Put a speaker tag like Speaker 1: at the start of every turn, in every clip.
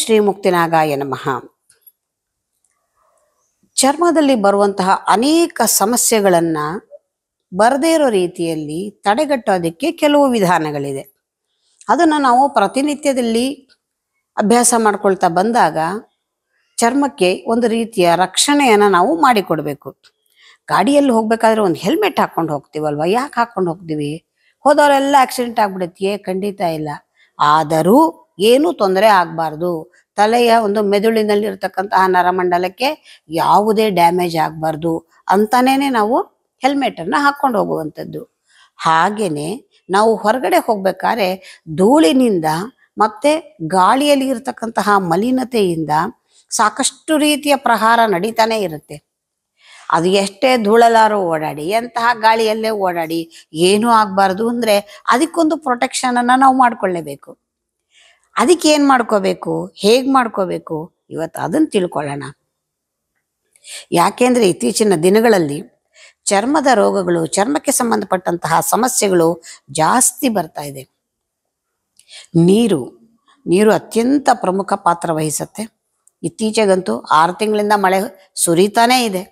Speaker 1: ಶ್ರೀ ಮುಕ್ತಿನಾಗಾಯ ನಮಃ ಚರ್ಮದಲ್ಲಿ ಬರುವಂತಹ ಅನೇಕ ಸಮಸ್ಯೆಗಳನ್ನು ಬರದೇ ಇರೋ ರೀತಿಯಲ್ಲಿ ತಡೆಗಟ್ಟೋದಕ್ಕೆ ಕೆಲವು ವಿಧಾನಗಳಿದೆ ಅದನ್ನು ನಾವು ಪ್ರತಿನಿತ್ಯದಲ್ಲಿ ಅಭ್ಯಾಸ ಮಾಡ್ಕೊಳ್ತಾ ಬಂದಾಗ ಚರ್ಮಕ್ಕೆ ಒಂದು ರೀತಿಯ ರಕ್ಷಣೆಯನ್ನು ನಾವು ಮಾಡಿಕೊಡ್ಬೇಕು ಗಾಡಿಯಲ್ಲಿ ಹೋಗಬೇಕಾದ್ರೆ ಒಂದು ಹೆಲ್ಮೆಟ್ ಹಾಕ್ಕೊಂಡು ಹೋಗ್ತೀವಲ್ವ ಯಾಕೆ ಹಾಕೊಂಡು ಹೋಗ್ತೀವಿ ಹೋದವರೆಲ್ಲ ಆಕ್ಸಿಡೆಂಟ್ ಆಗ್ಬಿಡುತ್ತೆ ಖಂಡಿತ ಇಲ್ಲ ಆದರೂ ಏನೂ ತೊಂದರೆ ಆಗಬಾರ್ದು ತಲೆಯ ಒಂದು ಮೆದುಳಿನಲ್ಲಿ ನರಮಂಡಲಕ್ಕೆ ಯಾವುದೇ ಡ್ಯಾಮೇಜ್ ಆಗಬಾರ್ದು ಅಂತಾನೇ ನಾವು ಹೆಲ್ಮೆಟನ್ನು ಹಾಕ್ಕೊಂಡು ಹೋಗುವಂಥದ್ದು ಹಾಗೆಯೇ ನಾವು ಹೊರಗಡೆ ಹೋಗ್ಬೇಕಾದ್ರೆ ಧೂಳಿನಿಂದ ಮತ್ತು ಗಾಳಿಯಲ್ಲಿ ಇರತಕ್ಕಂತಹ ಮಲಿನತೆಯಿಂದ ಸಾಕಷ್ಟು ರೀತಿಯ ಪ್ರಹಾರ ನಡೀತಾನೆ ಇರುತ್ತೆ ಅದು ಎಷ್ಟೇ ಧೂಳಲಾರು ಓಡಾಡಿ ಎಂತಹ ಗಾಳಿಯಲ್ಲೇ ಓಡಾಡಿ ಏನೂ ಆಗಬಾರ್ದು ಅಂದರೆ ಅದಕ್ಕೊಂದು ಪ್ರೊಟೆಕ್ಷನನ್ನು ನಾವು ಮಾಡಿಕೊಳ್ಳೇಬೇಕು ಅದಕ್ಕೆ ಏನು ಮಾಡ್ಕೋಬೇಕು ಹೇಗೆ ಮಾಡ್ಕೋಬೇಕು ಇವತ್ತು ಅದನ್ನು ತಿಳ್ಕೊಳ್ಳೋಣ ಯಾಕೆಂದರೆ ಇತ್ತೀಚಿನ ದಿನಗಳಲ್ಲಿ ಚರ್ಮದ ರೋಗಗಳು ಚರ್ಮಕ್ಕೆ ಸಂಬಂಧಪಟ್ಟಂತಹ ಸಮಸ್ಯೆಗಳು ಜಾಸ್ತಿ ಬರ್ತಾ ಇದೆ ನೀರು ನೀರು ಅತ್ಯಂತ ಪ್ರಮುಖ ಪಾತ್ರ ವಹಿಸುತ್ತೆ ಇತ್ತೀಚೆಗಂತೂ ಆರು ತಿಂಗಳಿಂದ ಮಳೆ ಸುರಿತಾನೇ ಇದೆ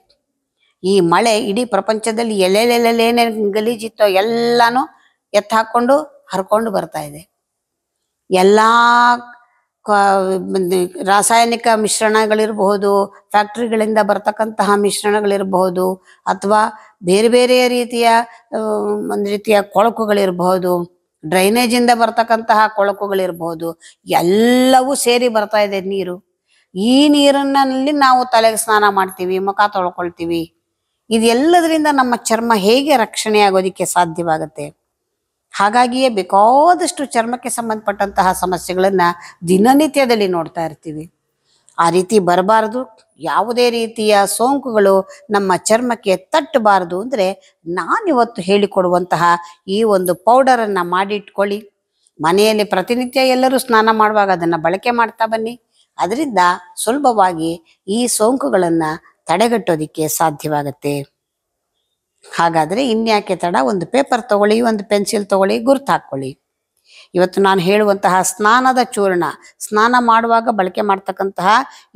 Speaker 1: ಈ ಮಳೆ ಇಡೀ ಪ್ರಪಂಚದಲ್ಲಿ ಎಲ್ಲೆಲ್ಲೆಲ್ಲೇನೇ ಗಲೀಜಿತ್ತೋ ಎಲ್ಲಾನು ಎತ್ತಾಕೊಂಡು ಹರ್ಕೊಂಡು ಬರ್ತಾ ಇದೆ ಎಲ್ಲ ರಾಸಾಯನಿಕ ಮಿಶ್ರಣಗಳಿರಬಹುದು ಫ್ಯಾಕ್ಟ್ರಿಗಳಿಂದ ಬರ್ತಕ್ಕಂತಹ ಮಿಶ್ರಣಗಳಿರಬಹುದು ಅಥವಾ ಬೇರೆ ಬೇರೆ ರೀತಿಯ ಒಂದು ರೀತಿಯ ಕೊಳಕುಗಳಿರಬಹುದು ಡ್ರೈನೇಜಿಂದ ಬರ್ತಕ್ಕಂತಹ ಕೊಳಕುಗಳಿರಬಹುದು ಎಲ್ಲವೂ ಸೇರಿ ಬರ್ತಾ ಇದೆ ನೀರು ಈ ನೀರನ್ನಲ್ಲಿ ನಾವು ತಲೆಗೆ ಸ್ನಾನ ಮಾಡ್ತೀವಿ ಮುಖ ತೊಳ್ಕೊಳ್ತೀವಿ ಇದೆಲ್ಲದರಿಂದ ನಮ್ಮ ಚರ್ಮ ಹೇಗೆ ರಕ್ಷಣೆ ಆಗೋದಿಕ್ಕೆ ಸಾಧ್ಯವಾಗುತ್ತೆ ಹಾಗಾಗಿಯೇ ಬೇಕಾದಷ್ಟು ಚರ್ಮಕ್ಕೆ ಸಂಬಂಧಪಟ್ಟಂತಹ ಸಮಸ್ಯೆಗಳನ್ನು ದಿನನಿತ್ಯದಲ್ಲಿ ನೋಡ್ತಾ ಇರ್ತೀವಿ ಆ ರೀತಿ ಬರಬಾರದು ಯಾವುದೇ ರೀತಿಯ ಸೋಂಕುಗಳು ನಮ್ಮ ಚರ್ಮಕ್ಕೆ ತಟ್ಟಬಾರದು ಅಂದರೆ ನಾನಿವತ್ತು ಹೇಳಿಕೊಡುವಂತಹ ಈ ಒಂದು ಪೌಡರನ್ನು ಮಾಡಿಟ್ಕೊಳ್ಳಿ ಮನೆಯಲ್ಲಿ ಪ್ರತಿನಿತ್ಯ ಎಲ್ಲರೂ ಸ್ನಾನ ಮಾಡುವಾಗ ಅದನ್ನು ಬಳಕೆ ಮಾಡ್ತಾ ಬನ್ನಿ ಅದರಿಂದ ಸುಲಭವಾಗಿ ಈ ಸೋಂಕುಗಳನ್ನು ತಡೆಗಟ್ಟೋದಕ್ಕೆ ಸಾಧ್ಯವಾಗುತ್ತೆ ಹಾಗಾದರೆ ಇನ್ಯಾಕೆ ತಡ ಒಂದು ಪೇಪರ್ ತಗೊಳ್ಳಿ ಒಂದು ಪೆನ್ಸಿಲ್ ತಗೊಳ್ಳಿ ಗುರುತು ಹಾಕ್ಕೊಳ್ಳಿ ಇವತ್ತು ನಾನು ಹೇಳುವಂತಹ ಸ್ನಾನದ ಚೂರ್ಣ ಸ್ನಾನ ಮಾಡುವಾಗ ಬಳಕೆ ಮಾಡ್ತಕ್ಕಂತಹ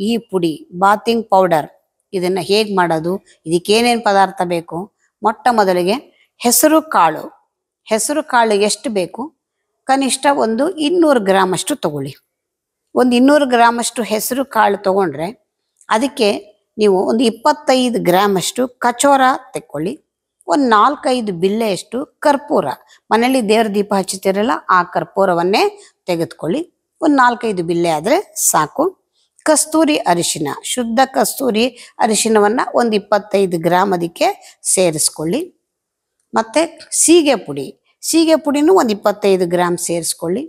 Speaker 1: ಈ ಪುಡಿ ಬಾತಿಂಗ್ ಪೌಡರ್ ಇದನ್ನು ಹೇಗೆ ಮಾಡೋದು ಇದಕ್ಕೇನೇನು ಪದಾರ್ಥ ಬೇಕು ಮೊಟ್ಟ ಮೊದಲಿಗೆ ಹೆಸರು ಕಾಳು ಹೆಸರು ಕಾಳು ಎಷ್ಟು ಬೇಕು ಕನಿಷ್ಠ ಒಂದು ಇನ್ನೂರು ಗ್ರಾಮಷ್ಟು ತಗೊಳ್ಳಿ ಒಂದು ಇನ್ನೂರು ಗ್ರಾಮಷ್ಟು ಹೆಸರು ಕಾಳು ತಗೊಂಡ್ರೆ ಅದಕ್ಕೆ ನೀವು ಒಂದು ಇಪ್ಪತ್ತೈದು ಗ್ರಾಮಷ್ಟು ಕಚೋರ ತೆಕ್ಕೊಳ್ಳಿ ಒಂದು ನಾಲ್ಕೈದು ಬಿಲ್ಲೆಯಷ್ಟು ಕರ್ಪೂರ ಮನೇಲಿ ದೇವ್ರ ದೀಪ ಹಚ್ಚುತ್ತಿರಲ್ಲ ಆ ಕರ್ಪೂರವನ್ನೇ ತೆಗೆದುಕೊಳ್ಳಿ ಒಂದು ನಾಲ್ಕೈದು ಬಿಲ್ಲೆ ಆದರೆ ಸಾಕು ಕಸ್ತೂರಿ ಅರಿಶಿನ ಶುದ್ಧ ಕಸ್ತೂರಿ ಅರಿಶಿನವನ್ನು ಒಂದು ಇಪ್ಪತ್ತೈದು ಗ್ರಾಮ್ ಅದಕ್ಕೆ ಸೇರಿಸ್ಕೊಳ್ಳಿ ಮತ್ತು ಸೀಗೆ ಪುಡಿ ಸೀಗೆ ಪುಡಿನೂ ಒಂದು ಇಪ್ಪತ್ತೈದು ಗ್ರಾಮ್ ಸೇರಿಸ್ಕೊಳ್ಳಿ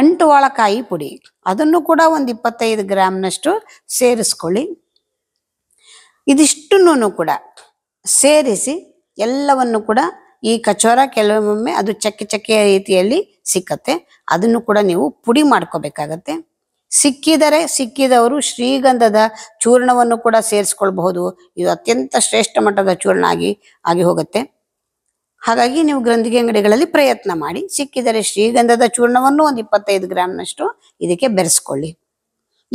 Speaker 1: ಅಂಟುವಾಳಕಾಯಿ ಪುಡಿ ಅದನ್ನು ಕೂಡ ಒಂದು ಇಪ್ಪತ್ತೈದು ಗ್ರಾಮ್ನಷ್ಟು ಸೇರಿಸ್ಕೊಳ್ಳಿ ಇದಿಷ್ಟನ್ನೂ ಕೂಡ ಸೇರಿಸಿ ಎಲ್ಲವನ್ನು ಕೂಡ ಈ ಕಚೋರ ಕೆಲವೊಮ್ಮೆ ಅದು ಚಕ್ಕೆ ಚಕ್ಕೆ ರೀತಿಯಲ್ಲಿ ಸಿಕ್ಕತ್ತೆ ಅದನ್ನು ಕೂಡ ನೀವು ಪುಡಿ ಮಾಡ್ಕೋಬೇಕಾಗತ್ತೆ ಸಿಕ್ಕಿದರೆ ಸಿಕ್ಕಿದವರು ಶ್ರೀಗಂಧದ ಚೂರ್ಣವನ್ನು ಕೂಡ ಸೇರಿಸ್ಕೊಳ್ಬಹುದು ಇದು ಅತ್ಯಂತ ಶ್ರೇಷ್ಠ ಮಟ್ಟದ ಚೂರ್ಣ ಆಗಿ ಆಗಿ ಹೋಗುತ್ತೆ ಹಾಗಾಗಿ ನೀವು ಗ್ರಂಥಿಗೆ ಅಂಗಡಿಗಳಲ್ಲಿ ಪ್ರಯತ್ನ ಮಾಡಿ ಸಿಕ್ಕಿದರೆ ಶ್ರೀಗಂಧದ ಚೂರ್ಣವನ್ನು ಒಂದು ಇಪ್ಪತ್ತೈದು ಗ್ರಾಮ್ನಷ್ಟು ಇದಕ್ಕೆ ಬೆರೆಸ್ಕೊಳ್ಳಿ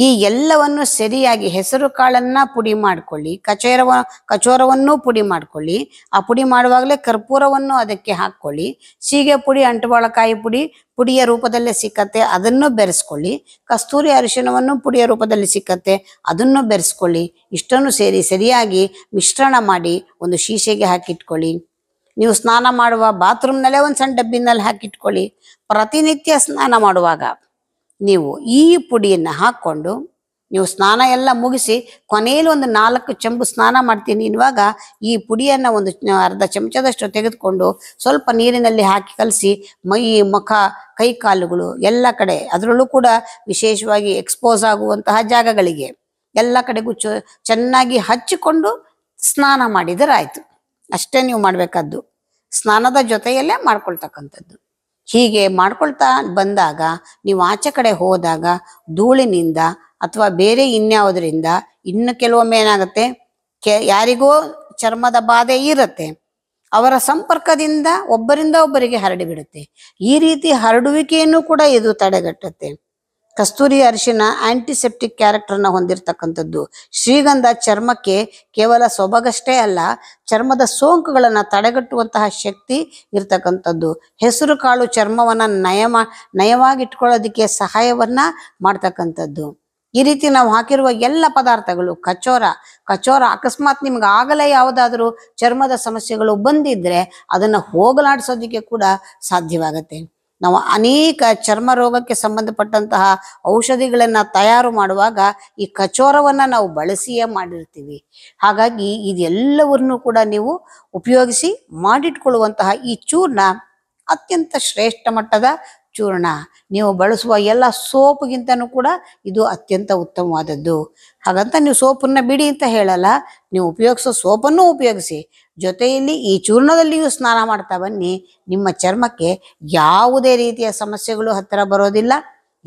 Speaker 1: ಈ ಎಲ್ಲವನ್ನು ಸರಿಯಾಗಿ ಹೆಸರು ಕಾಳನ್ನ ಪುಡಿ ಮಾಡ್ಕೊಳ್ಳಿ ಕಚೇರವ ಕಚೋರವನ್ನು ಪುಡಿ ಮಾಡ್ಕೊಳ್ಳಿ ಆ ಪುಡಿ ಮಾಡುವಾಗಲೇ ಕರ್ಪೂರವನ್ನು ಅದಕ್ಕೆ ಹಾಕ್ಕೊಳ್ಳಿ ಸೀಗೆ ಪುಡಿ ಅಂಟುಬಾಳಕಾಯಿ ಪುಡಿ ಪುಡಿಯ ರೂಪದಲ್ಲೇ ಸಿಕ್ಕತ್ತೆ ಅದನ್ನು ಬೆರೆಸ್ಕೊಳ್ಳಿ ಕಸ್ತೂರಿ ಅರಿಶಿಣವನ್ನು ಪುಡಿಯ ರೂಪದಲ್ಲಿ ಸಿಕ್ಕತ್ತೆ ಅದನ್ನು ಬೆರೆಸ್ಕೊಳ್ಳಿ ಇಷ್ಟನ್ನು ಸೇರಿ ಸರಿಯಾಗಿ ಮಿಶ್ರಣ ಮಾಡಿ ಒಂದು ಶೀಶೆಗೆ ಹಾಕಿಟ್ಕೊಳ್ಳಿ ನೀವು ಸ್ನಾನ ಮಾಡುವ ಬಾತ್ರೂಮ್ನಲ್ಲೇ ಒಂದು ಸಣ್ಣ ಡಬ್ಬಿನಲ್ಲಿ ಹಾಕಿಟ್ಕೊಳ್ಳಿ ಪ್ರತಿನಿತ್ಯ ಸ್ನಾನ ಮಾಡುವಾಗ ನೀವು ಈ ಪುಡಿಯನ್ನು ಹಾಕ್ಕೊಂಡು ನೀವು ಸ್ನಾನ ಎಲ್ಲ ಮುಗಿಸಿ ಕೊನೆಯಲ್ಲಿ ಒಂದು ನಾಲ್ಕು ಚಂಬು ಸ್ನಾನ ಮಾಡ್ತೀನಿ ಇವಾಗ ಈ ಪುಡಿಯನ್ನು ಒಂದು ಅರ್ಧ ಚಮಚದಷ್ಟು ತೆಗೆದುಕೊಂಡು ಸ್ವಲ್ಪ ನೀರಿನಲ್ಲಿ ಹಾಕಿ ಕಲಸಿ ಮೈ ಮುಖ ಕೈ ಕಾಲುಗಳು ಎಲ್ಲ ಕಡೆ ಅದರಲ್ಲೂ ಕೂಡ ವಿಶೇಷವಾಗಿ ಎಕ್ಸ್ಪೋಸ್ ಆಗುವಂತಹ ಜಾಗಗಳಿಗೆ ಎಲ್ಲ ಕಡೆಗೂ ಚೆನ್ನಾಗಿ ಹಚ್ಚಿಕೊಂಡು ಸ್ನಾನ ಮಾಡಿದರೆ ಆಯಿತು ಅಷ್ಟೇ ನೀವು ಮಾಡಬೇಕಾದ್ದು ಸ್ನಾನದ ಜೊತೆಯಲ್ಲೇ ಮಾಡ್ಕೊಳ್ತಕ್ಕಂಥದ್ದು ಹೀಗೆ ಮಾಡ್ಕೊಳ್ತಾ ಬಂದಾಗ ನೀವು ಆಚೆ ಕಡೆ ಹೋದಾಗ ಧೂಳಿನಿಂದ ಅಥವಾ ಬೇರೆ ಇನ್ಯಾವುದರಿಂದ ಇನ್ನು ಕೆಲವೊಮ್ಮೆ ಏನಾಗುತ್ತೆ ಕೆ ಯಾರಿಗೋ ಚರ್ಮದ ಬಾಧೆ ಇರುತ್ತೆ ಅವರ ಸಂಪರ್ಕದಿಂದ ಒಬ್ಬರಿಂದ ಒಬ್ಬರಿಗೆ ಹರಡಿಬಿಡುತ್ತೆ ಈ ರೀತಿ ಹರಡುವಿಕೆಯನ್ನು ಕೂಡ ಇದು ತಡೆಗಟ್ಟುತ್ತೆ ಕಸ್ತೂರಿ ಅರಿಶಿನ ಆಂಟಿಸೆಪ್ಟಿಕ್ ಕ್ಯಾರೆಕ್ಟರ್ನ ಹೊಂದಿರತಕ್ಕಂಥದ್ದು ಶ್ರೀಗಂಧ ಚರ್ಮಕ್ಕೆ ಕೇವಲ ಸೊಬಗಷ್ಟೇ ಅಲ್ಲ ಚರ್ಮದ ಸೋಂಕುಗಳನ್ನು ತಡೆಗಟ್ಟುವಂತಹ ಶಕ್ತಿ ಇರ್ತಕ್ಕಂಥದ್ದು ಹೆಸರು ಕಾಳು ಚರ್ಮವನ್ನು ನಯಮ ನಯವಾಗಿಟ್ಕೊಳ್ಳೋದಕ್ಕೆ ಸಹಾಯವನ್ನು ಮಾಡ್ತಕ್ಕಂಥದ್ದು ಈ ರೀತಿ ನಾವು ಹಾಕಿರುವ ಎಲ್ಲ ಪದಾರ್ಥಗಳು ಕಚೋರ ಕಚೋರ ಅಕಸ್ಮಾತ್ ನಿಮ್ಗೆ ಆಗಲೇ ಯಾವುದಾದ್ರೂ ಚರ್ಮದ ಸಮಸ್ಯೆಗಳು ಬಂದಿದ್ರೆ ಅದನ್ನು ಹೋಗಲಾಡಿಸೋದಕ್ಕೆ ಕೂಡ ಸಾಧ್ಯವಾಗುತ್ತೆ ನಾವು ಅನೇಕ ಚರ್ಮ ರೋಗಕ್ಕೆ ಸಂಬಂಧಪಟ್ಟಂತಹ ಔಷಧಿಗಳನ್ನ ತಯಾರು ಮಾಡುವಾಗ ಈ ಕಚೋರವನ್ನ ನಾವು ಬಳಸಿಯೇ ಮಾಡಿರ್ತೀವಿ ಹಾಗಾಗಿ ಇದೆಲ್ಲವನ್ನು ಕೂಡ ನೀವು ಉಪಯೋಗಿಸಿ ಮಾಡಿಟ್ಕೊಳ್ಳುವಂತಹ ಈ ಚೂರ್ಣ ಅತ್ಯಂತ ಶ್ರೇಷ್ಠ ಮಟ್ಟದ ಚೂರ್ಣ ನೀವು ಬಳಸುವ ಎಲ್ಲ ಸೋಪ್ಗಿಂತನೂ ಕೂಡ ಇದು ಅತ್ಯಂತ ಉತ್ತಮವಾದದ್ದು ಹಾಗಂತ ನೀವು ಸೋಪನ್ನ ಬಿಡಿ ಅಂತ ಹೇಳಲ್ಲ ನೀವು ಉಪಯೋಗಿಸೋ ಸೋಪನ್ನು ಉಪಯೋಗಿಸಿ ಜೊತೆಯಲ್ಲಿ ಈ ಚೂರ್ಣದಲ್ಲಿಯೂ ಸ್ನಾನ ಮಾಡ್ತಾ ಬನ್ನಿ ನಿಮ್ಮ ಚರ್ಮಕ್ಕೆ ಯಾವುದೇ ರೀತಿಯ ಸಮಸ್ಯೆಗಳು ಹತ್ತಿರ ಬರೋದಿಲ್ಲ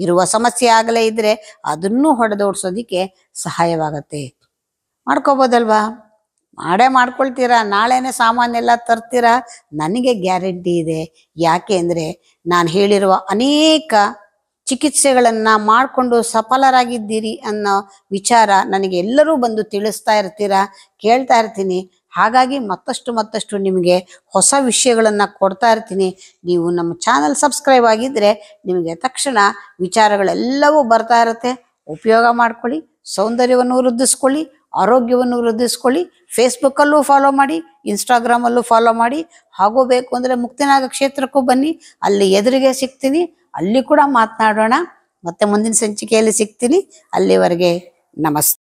Speaker 1: ಇರುವ ಸಮಸ್ಯೆ ಆಗಲೇ ಇದ್ರೆ ಅದನ್ನು ಹೊಡೆದೋಡ್ಸೋದಿಕ್ಕೆ ಸಹಾಯವಾಗತ್ತೆ ಮಾಡ್ಕೋಬೋದಲ್ವಾ ಮಾಡೇ ಮಾಡ್ಕೊಳ್ತೀರಾ ನಾಳೆನೇ ಸಾಮಾನೆಲ್ಲ ತರ್ತೀರಾ ನನಗೆ ಗ್ಯಾರಂಟಿ ಇದೆ ಯಾಕೆ ಅಂದರೆ ನಾನು ಹೇಳಿರುವ ಅನೇಕ ಚಿಕಿತ್ಸೆಗಳನ್ನು ಮಾಡಿಕೊಂಡು ಸಫಲರಾಗಿದ್ದೀರಿ ಅನ್ನೋ ವಿಚಾರ ನನಗೆ ಎಲ್ಲರೂ ಬಂದು ತಿಳಿಸ್ತಾ ಇರ್ತೀರಾ ಕೇಳ್ತಾ ಇರ್ತೀನಿ ಹಾಗಾಗಿ ಮತ್ತಷ್ಟು ಮತ್ತಷ್ಟು ನಿಮಗೆ ಹೊಸ ವಿಷಯಗಳನ್ನು ಕೊಡ್ತಾ ಇರ್ತೀನಿ ನೀವು ನಮ್ಮ ಚಾನಲ್ ಸಬ್ಸ್ಕ್ರೈಬ್ ಆಗಿದ್ದರೆ ನಿಮಗೆ ತಕ್ಷಣ ವಿಚಾರಗಳೆಲ್ಲವೂ ಬರ್ತಾ ಇರುತ್ತೆ ಉಪಯೋಗ ಮಾಡ್ಕೊಳ್ಳಿ ಸೌಂದರ್ಯವನ್ನು ವೃದ್ಧಿಸ್ಕೊಳ್ಳಿ ಆರೋಗ್ಯವನ್ನು ವೃದ್ಧಿಸ್ಕೊಳ್ಳಿ ಫೇಸ್ಬುಕ್ಕಲ್ಲೂ ಫಾಲೋ ಮಾಡಿ ಇನ್ಸ್ಟಾಗ್ರಾಮಲ್ಲೂ ಫಾಲೋ ಮಾಡಿ ಹಾಗೂ ಬೇಕು ಅಂದರೆ ಮುಕ್ತಿನಾಗ ಕ್ಷೇತ್ರಕ್ಕೂ ಬನ್ನಿ ಅಲ್ಲಿ ಎದುರಿಗೆ ಸಿಗ್ತೀನಿ ಅಲ್ಲಿ ಕೂಡ ಮಾತನಾಡೋಣ ಮತ್ತೆ ಮುಂದಿನ ಸಂಚಿಕೆಯಲ್ಲಿ ಸಿಗ್ತೀನಿ ಅಲ್ಲಿವರೆಗೆ ನಮಸ್ತೆ